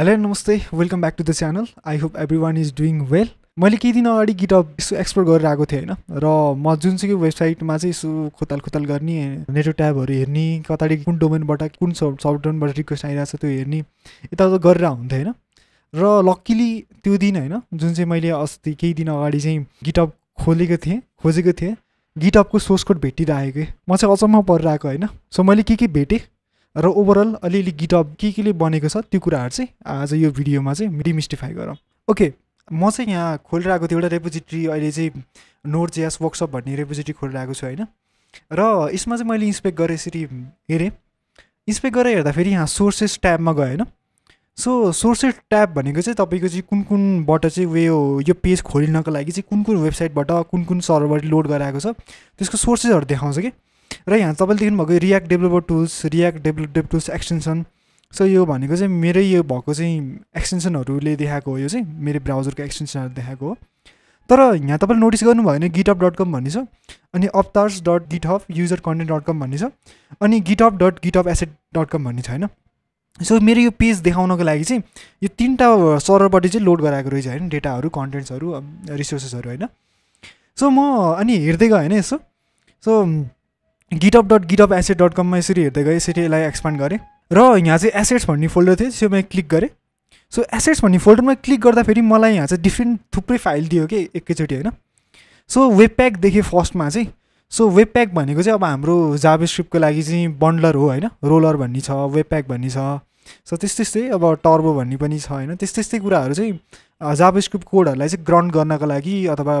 hello नमस्ते welcome back to the channel I hope everyone is doing well मैले केही दिन अगाडि गिटअप यसो एक्सप्लोर गरेर आएको थिएँ होइन र म जुनसुकै वेबसाइटमा चाहिँ यसो खोताल खोताल गर्ने नेटवर्क ट्याबहरू हेर्ने कता कुन डोमेनबाट कुन सफ्टवेयरबाट रिक्वेस्ट आइरहेको छ त्यो हेर्ने यताउता गरेर हुन्थ्यो होइन र लक्किली त्यो दिन होइन जुन चाहिँ मैले अस्ति केही दिन अगाडि चाहिँ गिटअप खोलेको थिएँ खोजेको थिएँ गिटअपको सोर्स कोड भेटिरहेको म चाहिँ अचम्म परिरहेको होइन सो मैले के के भेटेँ र ओभरअल अलिअलि गिटअप के केले बनेको छ त्यो कुराहरू चाहिँ आज यो भिडियोमा चाहिँ डिमिस्टिफाई गरौँ ओके म चाहिँ यहाँ खोलेर आएको थिएँ एउटा रेपोजिट्री अहिले चाहिँ नोट जेएस वर्कसप भन्ने रेपोजिट्री खोलेर आएको छु होइन र यसमा चाहिँ मैले इन्सपेक्ट गरेँ यसरी हेरेँ इन्सपेक्ट गरेर हेर्दाखेरि यहाँ सोर्सेस ट्याबमा गएँ होइन सो सोर्सेस ट्याब भनेको चाहिँ तपाईँको चाहिँ कुन कुनबाट चाहिँ उयो यो पेज खोलिनको लागि चाहिँ कुन कुन वेबसाइटबाट कुन कुन सर्भर लोड गराएको छ त्यसको सोर्सेसहरू देखाउँछ कि र यहाँ तपाईँले देख्नुभएको React developer tools React develop tools extension so यो भनेको चाहिँ मेरै यो भएको चाहिँ एक्सटेन्सनहरूले देखाएको हो यो चाहिँ मेरो ब्राउजरको एक्सटेन्सनहरू देखाएको हो तर यहाँ तपाईँले नोटिस गर्नुभयो भने गिटअप डट कम भन्ने छ अनि अप्तार्स dot GitHub user content dot com भन्ने छ अनि GitHub dot GitHub asset dot com भन्ने छ होइन सो मेरो यो पेज देखाउनको लागि चाहिँ यो तिनवटा सर्भरपट्टि चाहिँ लोड गराएको रहेछ होइन डेटाहरू कन्टेन्ट्सहरू रिसोर्सेसहरू होइन सो म अनि हेर्दै गएँ होइन यसो so GitHub dot GitHub asset dot कममा यसरी हेर्दै गएँ यसरी यसलाई एक्सपान्ड गरेँ र यहाँ चाहिँ एसेट्स भन्ने फोल्डर थियो त्यो मैले क्लिक गरेँ सो एसेट्स भन्ने फोल्डरमा क्लिक गर्दाखेरि मलाई यहाँ चाहिँ डिफ्रेन्ट थुप्रै फाइल दियो कि एकैचोटि होइन सो वेब प्याक देखेँ फर्स्टमा चाहिँ सो वेब प्याक भनेको चाहिँ अब हाम्रो जाबे लागि चाहिँ बन्डलर हो होइन रोलर भन्ने छ वेब प्याक भन्ने छ सो त्यस्तै त्यस्तै अब टर्बो भन्ने पनि छ होइन त्यस्तै त्यस्तै कुराहरू चाहिँ जाबा कोडहरूलाई चाहिँ ग्रन्ड गर्नको लागि अथवा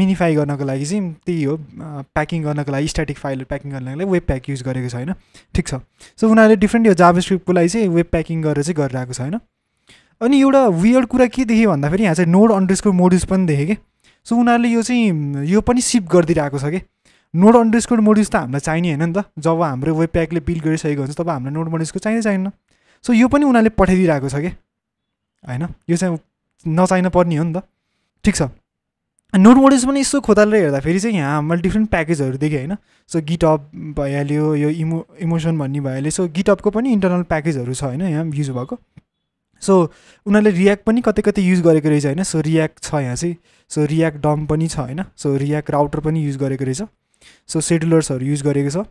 मिनिफाई गर्नको लागि चाहिँ त्यही हो प्याकिङ गर्नको लागि स्ट्याटिक फाइलहरू प्याकिङ गर्नको लागि वेब प्याक युज गरेको छ होइन ठिक छ सो उनीहरूले डिफ्रेन्ट यो जाबा स्क्रिप्टको लागि चाहिँ वेब प्याकिङ गरेर चाहिँ गरिरहेको छ होइन अनि एउटा वियर्ड कुरा के देखेँ भन्दाखेरि यहाँ चाहिँ नोड अन्डरस्कोर मोड्युस पनि देखेँ कि सो उनीहरूले यो चाहिँ यो पनि सिप गरिदिइरहेको छ कि नोड अन्डरस्कोर मोड्युस त हामीलाई चाहिने होइन नि त जब हाम्रो वेब प्याकले बिल्ड गरिसकेको हुन्छ तब हामीलाई नोड मोड्युसको चाहिँदै चाहिएन सो यो पनि उनीहरूले पठाइदिइरहेको छ कि होइन यो चाहिँ नचाहिन पर्ने हो नि त ठिक छ नोट मोडेल्स पनि यसो खोतालेर हेर्दाखेरि चाहिँ यहाँ मैले डिफ्रेन्ट प्याकेजहरू देखेँ होइन सो गिटअप भइहाल्यो यो इमो इमोसन भन्ने भइहाल्यो सो गिटअपको पनि इन्टरनल प्याकेजहरू छ होइन यहाँ युज भएको सो उनीहरूले रियाक्ट पनि कतै कतै युज गरेको रहेछ होइन सो रियाक्ट छ यहाँ चाहिँ सो रियाक्ट डम पनि छ होइन सो रियाक्ट राउटर पनि युज गरेको रहेछ सो सेडुलर्सहरू युज गरेको छ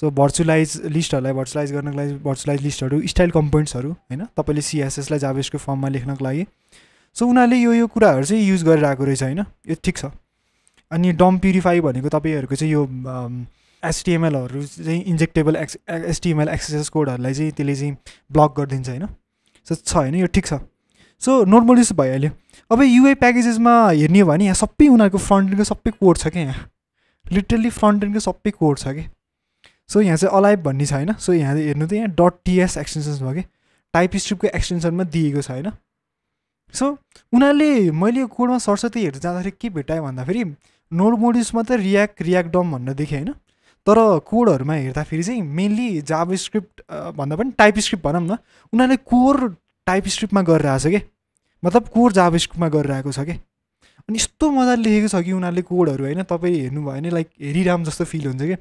सो भर्चुलाइज लिस्टहरूलाई भर्चुलाइज गर्नको लागि भर्चुलाइज लिस्टहरू स्टाइल कम्पोनेन्ट्सहरू होइन तपाईँले सिएसएसलाई जाभेसको फर्ममा लेख्नको लागि सो उनीहरूले यो यो कुराहरू चाहिँ युज गरेर रहेछ होइन यो ठिक छ अनि डम प्युरिफाई भनेको तपाईँहरूको चाहिँ यो एसटिएमएलहरू चाहिँ इन्जेक्टेबल एक्स एसटिएमएल एक्सेस कोडहरूलाई चाहिँ त्यसले चाहिँ ब्लक गरिदिन्छ होइन सो छ होइन यो ठिक छ सो नोर्मलिस भइहाल्यो अब युए प्याकेजेसमा हेर्ने हो भने यहाँ सबै उनीहरूको फ्रन्ट सबै कोड छ क्या यहाँ लिटरली फ्रन्ट सबै कोड छ कि सो यहाँ चाहिँ अलाइभ भन्ने छ होइन सो यहाँ हेर्नु त यहाँ डट टिएस एक्सटेन्सन्स भयो कि टाइप स्ट्रिपको एक्सटेन्सनमा दिएको छ होइन सो उनीहरूले मैले कोडमा सरस्वती हेर्नु जाँदाखेरि के भेटाएँ भन्दाखेरि नोड मोड्युल्समा त रियाक्ट रियाक्ट डम भन्न देखेँ होइन तर कोडहरूमा हेर्दाखेरि चाहिँ मेन्ली जाब स्क्रिप्ट भन्दा पनि टाइप स्क्रिप्ट भनौँ न उनीहरूले कोर टाइप स्क्रिप्टमा गरिरहेको छ कि मतलब कोर जाब स्क्रिप्टमा गरिरहेको छ कि अनि यस्तो मजाले लेखेको छ कि उनीहरूले कोडहरू होइन तपाईँ हेर्नुभयो भने लाइक हेरिराम जस्तो फिल हुन्छ कि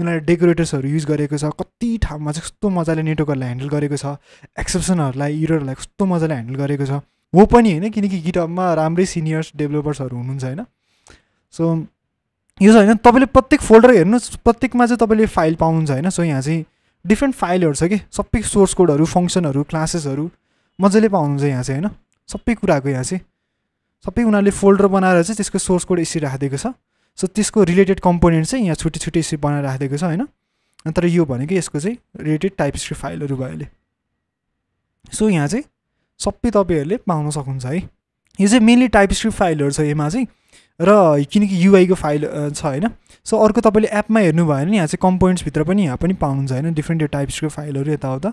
उनीहरूले डेकोरेटर्सहरू युज गरेको छ कति ठाउँमा चाहिँ कस्तो मजाले नेटवर्कहरूलाई ह्यान्डल गरेको छ एक्सेप्सनहरूलाई इरहरूलाई कस्तो मजाले ह्यान्डल गरेको छ हो पनि होइन किनकि गिटअपमा राम्रै सिनियर्स डेभलपर्सहरू हुनुहुन्छ होइन सो यो चाहिँ होइन तपाईँले प्रत्येक फोल्डर हेर्नुहोस् प्रत्येकमा चाहिँ तपाईँले फाइल पाउनुहुन्छ होइन सो यहाँ चाहिँ डिफ्रेन्ट फाइलहरू छ कि सबै सोर्स कोडहरू फङ्सनहरू क्लासेसहरू मजाले पाउनुहुन्छ यहाँ चाहिँ होइन सबै कुराको यहाँ चाहिँ सबै उनीहरूले फोल्डर बनाएर चाहिँ त्यसको सोर्स कोड यसरी राखिदिएको छ सो त्यसको रिलेटेड कम्पोनेन्ट चाहिँ यहाँ छुट्टी छुट्टी यसरी बनाएर राखिदिएको छ होइन तर यो भनेको यसको चाहिँ रिलेटेड टाइप स्क्रिप्ट फाइलहरू भयो अहिले सो यहाँ चाहिँ सबै तपाईँहरूले पाउन सक्नुहुन्छ है यो चाहिँ मेनली टाइप स्क्रिप्ट फाइलहरू छ यसमा चाहिँ र किनकि युआईको फाइल छ होइन सो अर्को तपाईँले एपमा हेर्नुभयो भने यहाँ चाहिँ कम्पोनेन्ट्सभित्र पनि यहाँ पनि पाउनुहुन्छ होइन डिफ्रेन्ट टाइप स्क्रिप्ट फाइलहरू यताउता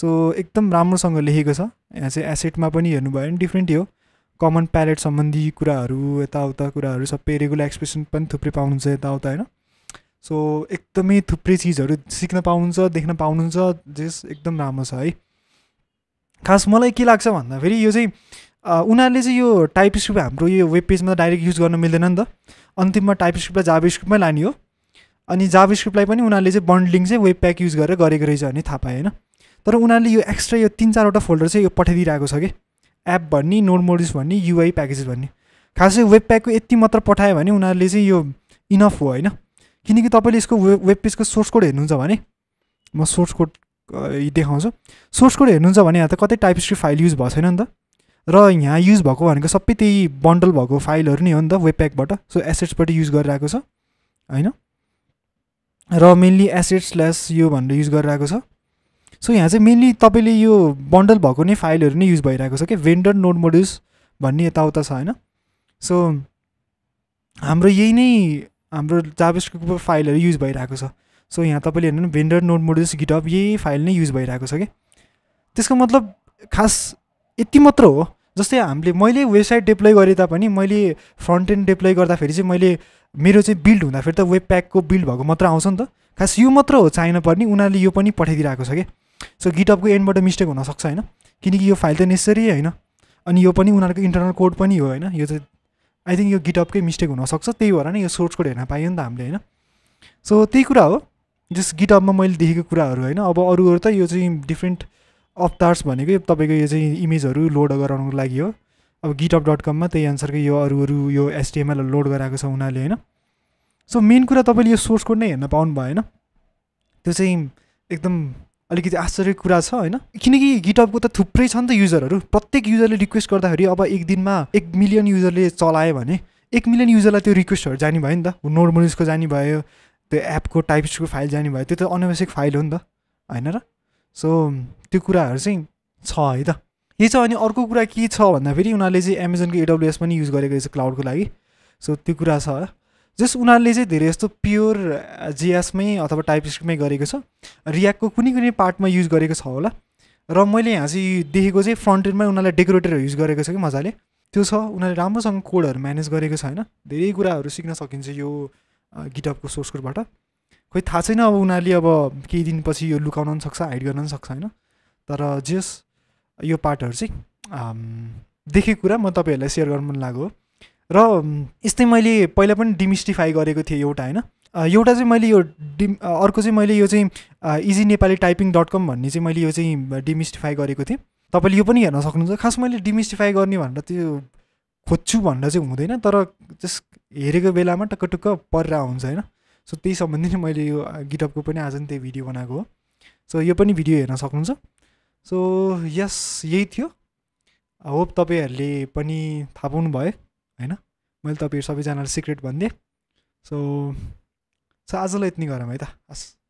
सो एकदम राम्रोसँग लेखेको छ यहाँ चाहिँ एसेटमा पनि हेर्नुभयो भने डिफ्रेन्ट हो कमन प्यारेट सम्बन्धी कुराहरू यताउता कुराहरू सबै रेगुलर एक्सप्रेसन पनि थुप्रै पाउनुहुन्छ यताउता होइन सो एकदमै थुप्रै चिजहरू सिक्न पाउनुहुन्छ देख्न पाउनुहुन्छ जेस एकदम राम्रो छ है खास मलाई के लाग्छ भन्दाखेरि यो चाहिँ उनीहरूले चाहिँ यो टाइप स्क्रिप्ट हाम्रो यो वेब पेजमा डाइरेक्ट युज गर्न मिल्दैन नि त अन्तिममा टाइप स्क्रिप्टलाई जाब स्क्रिप्टमै लाने हो अनि जाब स्क्रिप्टलाई पनि उनीहरूले चाहिँ बन्डलिङ चाहिँ वेब प्याक युज गरेर गरेको रहेछ भने थाहा पाएँ होइन तर उनीहरूले यो एक्स्ट्रा यो तिन चारवटा फोल्डर चाहिँ यो पठाइदिइरहेको छ कि एप भन्ने मोडिस भन्ने युआई प्याकेजेस भन्ने खासै वेब प्याकको यति मात्र पठायो भने उनीहरूले चाहिँ यो इनफ हो होइन किनकि तपाईँले यसको वेब वेब पेजको सोर्स कोड हेर्नुहुन्छ भने म सोर्स कोड देखाउँछु सोर्स कोड हेर्नुहुन्छ भने यहाँ त कतै टाइपस्ट्री फाइल युज भएको छैन नि त र यहाँ युज भएको भनेको सबै त्यही बन्डल भएको फाइलहरू नै हो नि त वेब प्याकबाट सो एसेट्सबाट युज गरिरहेको छ होइन र मेन्ली एसेट्स ल्यास यो भनेर युज गरिरहेको छ सो यहाँ चाहिँ मेन्ली तपाईँले यो बन्डल भएको नै फाइलहरू नै युज भइरहेको छ कि भेन्डर नोट मोड्युस भन्ने यताउता छ होइन सो हाम्रो यही नै हाम्रो जाभेस्क्रिप्टको फाइलहरू युज भइरहेको छ सो यहाँ तपाईँले हेर्नु भेन्डर नोड मोड्युस गिटअप यही फाइल नै युज भइरहेको छ कि त्यसको मतलब खास यति मात्र हो जस्तै हामीले मैले वेबसाइट डेप्लोय गरे तापनि मैले फ्रन्ट एन्ड डेप्लोय गर्दाखेरि चाहिँ मैले मेरो चाहिँ बिल्ड हुँदाखेरि त वेब प्याकको बिल्ड भएको मात्र आउँछ नि त खास यो मात्र हो चाहिन पर्ने उनीहरूले यो पनि पठाइदिइरहेको छ क्या सो गिटअपको एन्डबाट मिस्टेक हुनसक्छ होइन किनकि यो फाइल त नेसेसरी होइन अनि यो पनि उनीहरूको इन्टरनल कोड पनि हो होइन यो चाहिँ आई थिङ्क यो गिटअपकै मिस्टेक हुनसक्छ त्यही भएर नै यो सोर्स कोड हेर्न पायो नि त हामीले होइन सो त्यही कुरा हो जस गिटअपमा मैले देखेको कुराहरू होइन अब अरू अरू त यो चाहिँ डिफ्रेन्ट अवतार्स भनेको तपाईँको यो चाहिँ इमेजहरू लोड गराउनुको लागि हो अब गिटअप डट कममा त्यही अनुसारको यो अरू अरू यो एसटिएमएल लोड गराएको छ उनीहरूले होइन सो मेन कुरा तपाईँले यो सोर्स कोड नै हेर्न पाउनु भएन त्यो चाहिँ एकदम अलिकति आश्चर्य कुरा छ होइन किनकि गिटअपको त थुप्रै छ नि त युजरहरू प्रत्येक युजरले रिक्वेस्ट गर्दाखेरि अब एक दिनमा एक मिलियन युजरले चलायो भने एक मिलियन युजरलाई त्यो रिक्वेस्टहरू जाने भयो नि त युजको जाने भयो त्यो एपको टाइप्सको फाइल जाने भयो त्यो त अनावश्यक फाइल हो नि त होइन र सो त्यो कुराहरू चाहिँ छ है त यही छ अनि अर्को कुरा के छ भन्दाखेरि उनीहरूले चाहिँ एमाजोनको एडब्लुएस पनि युज गरेको रहेछ क्लाउडको लागि सो त्यो कुरा छ जस उनीहरूले चाहिँ धेरै जस्तो प्योर जिएसमै अथवा टाइप स्क्रिप्टमै गरेको छ रियाक्टको कुनै कुनै पार्टमा युज गरेको छ होला र मैले यहाँ चाहिँ देखेको चाहिँ फ्रन्ट एन्डमै उनीहरूले डेकोरेटरहरू युज गरेको छ कि मजाले त्यो छ उनीहरूले राम्रोसँग कोडहरू म्यानेज गरेको छ होइन धेरै कुराहरू सिक्न सकिन्छ यो गिटअपको सोर्स कोडबाट खोइ थाहा छैन अब उनीहरूले अब केही दिनपछि यो लुकाउन पनि सक्छ हाइड गर्न पनि सक्छ होइन तर जेस यो पार्टहरू चाहिँ देखेको कुरा म तपाईँहरूलाई सेयर गर्नु मन लाग्यो र यस्तै मैले पहिला पनि डिमिस्टिफाई गरेको थिएँ एउटा होइन एउटा चाहिँ मैले यो डिम अर्को चाहिँ मैले यो चाहिँ easy Nepali typing dot com भन्ने चाहिँ मैले यो चाहिँ डिमिस्टिफाई गरेको थिएँ तपाईँले यो पनि हेर्न सक्नुहुन्छ खास मैले डिमिस्टिफाई गर्ने भनेर त्यो खोज्छु भनेर चाहिँ हुँदैन तर त्यस हेरेको बेलामा टक्क परिरहेको हुन्छ होइन सो त्यही सम्बन्धी नै मैले यो गिटअपको पनि आज नि त्यही भिडियो बनाएको हो सो यो पनि भिडियो हेर्न सक्नुहुन्छ सो यस यही थियो होप तपाईँहरूले पनि थाहा पाउनु भयो होइन मैले तपाईँहरू सबैजनालाई सिक्रेट भनिदिएँ सो सो आजलाई यति गरौँ है त हस्